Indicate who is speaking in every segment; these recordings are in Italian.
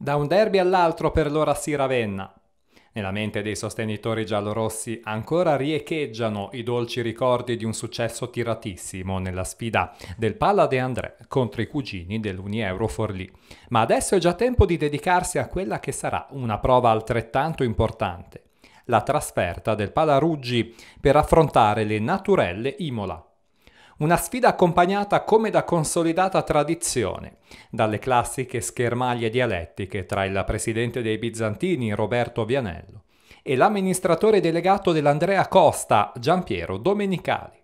Speaker 1: Da un derby all'altro per l'ora si ravenna. Nella mente dei sostenitori giallorossi ancora riecheggiano i dolci ricordi di un successo tiratissimo nella sfida del Palla De André contro i cugini dell'Unieuro Forlì. Ma adesso è già tempo di dedicarsi a quella che sarà una prova altrettanto importante, la trasferta del Palaruggi per affrontare le Naturelle Imola. Una sfida accompagnata come da consolidata tradizione, dalle classiche schermaglie dialettiche tra il presidente dei Bizantini Roberto Vianello e l'amministratore delegato dell'Andrea Costa Giampiero Domenicali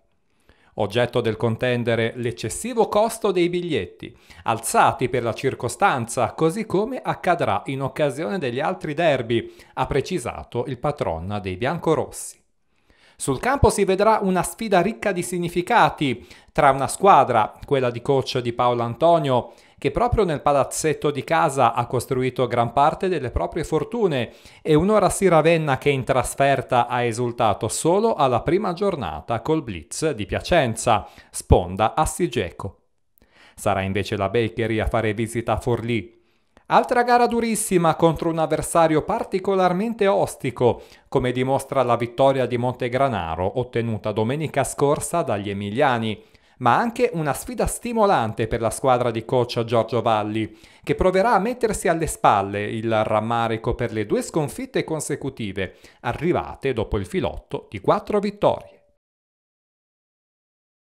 Speaker 1: oggetto del contendere l'eccessivo costo dei biglietti, alzati per la circostanza, così come accadrà in occasione degli altri derby, ha precisato il patronna dei biancorossi. Sul campo si vedrà una sfida ricca di significati tra una squadra, quella di coach di Paolo Antonio, che proprio nel palazzetto di casa ha costruito gran parte delle proprie fortune, e un'ora si Ravenna che in trasferta ha esultato solo alla prima giornata col blitz di Piacenza, sponda a Sigeco. Sarà invece la Bakery a fare visita a Forlì, Altra gara durissima contro un avversario particolarmente ostico, come dimostra la vittoria di Montegranaro ottenuta domenica scorsa dagli Emiliani, ma anche una sfida stimolante per la squadra di coach Giorgio Valli, che proverà a mettersi alle spalle il rammarico per le due sconfitte consecutive, arrivate dopo il filotto di quattro vittorie.